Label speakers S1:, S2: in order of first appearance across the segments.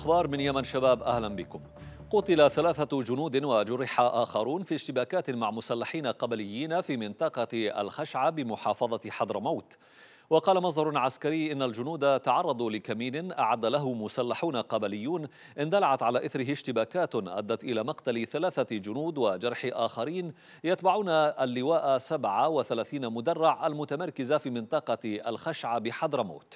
S1: الأخبار من يمن شباب أهلا بكم قتل ثلاثة جنود وجرح آخرون في اشتباكات مع مسلحين قبليين في منطقة الخشعة بمحافظة حضرموت وقال مصدر عسكري إن الجنود تعرضوا لكمين أعد له مسلحون قبليون اندلعت على إثره اشتباكات أدت إلى مقتل ثلاثة جنود وجرح آخرين يتبعون اللواء 37 مدرع المتمركزة في منطقة الخشعة بحضرموت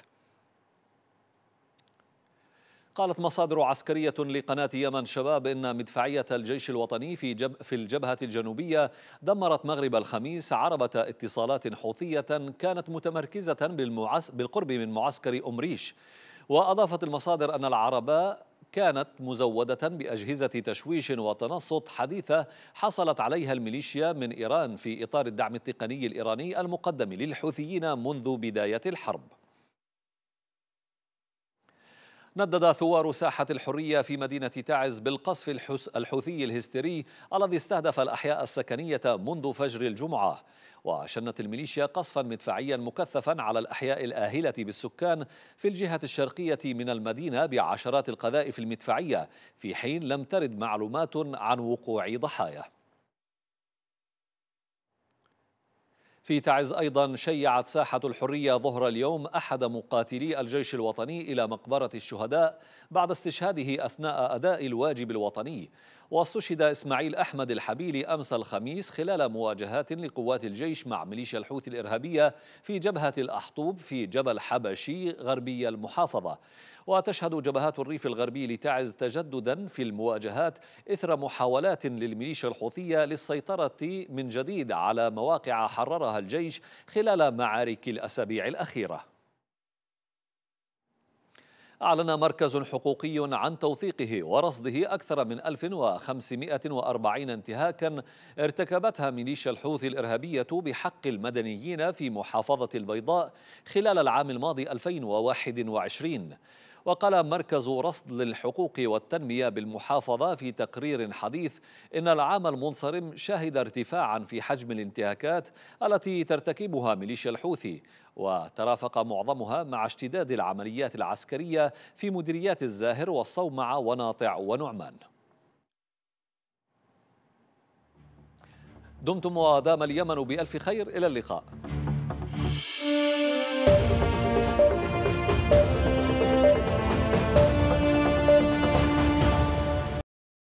S1: قالت مصادر عسكرية لقناة يمن شباب إن مدفعية الجيش الوطني في, جب في الجبهة الجنوبية دمرت مغرب الخميس عربة اتصالات حوثية كانت متمركزة بالمعس بالقرب من معسكر أمريش وأضافت المصادر أن العربة كانت مزودة بأجهزة تشويش وتنصت حديثة حصلت عليها الميليشيا من إيران في إطار الدعم التقني الإيراني المقدم للحوثيين منذ بداية الحرب ندد ثوار ساحة الحرية في مدينة تعز بالقصف الحوثي الهستيري الذي استهدف الأحياء السكنية منذ فجر الجمعة وشنت الميليشيا قصفا مدفعيا مكثفا على الأحياء الآهلة بالسكان في الجهة الشرقية من المدينة بعشرات القذائف المدفعية في حين لم ترد معلومات عن وقوع ضحايا في تعز أيضا شيعت ساحة الحرية ظهر اليوم أحد مقاتلي الجيش الوطني إلى مقبرة الشهداء بعد استشهاده أثناء أداء الواجب الوطني واستشهد إسماعيل أحمد الحبيلي أمس الخميس خلال مواجهات لقوات الجيش مع ميليشيا الحوثي الإرهابية في جبهة الأحطوب في جبل حبشي غربي المحافظة وتشهد جبهات الريف الغربي لتعز تجددا في المواجهات إثر محاولات للميليشيا الحوثية للسيطرة من جديد على مواقع حررها الجيش خلال معارك الأسابيع الأخيرة أعلن مركز حقوقي عن توثيقه ورصده أكثر من 1540 انتهاكا ارتكبتها ميليشيا الحوثي الإرهابية بحق المدنيين في محافظة البيضاء خلال العام الماضي 2021 وقال مركز رصد للحقوق والتنمية بالمحافظة في تقرير حديث إن العام المنصرم شهد ارتفاعا في حجم الانتهاكات التي ترتكبها ميليشيا الحوثي وترافق معظمها مع اشتداد العمليات العسكرية في مديريات الزاهر والصومعة وناطع ونعمان دمتم ودام اليمن بألف خير إلى اللقاء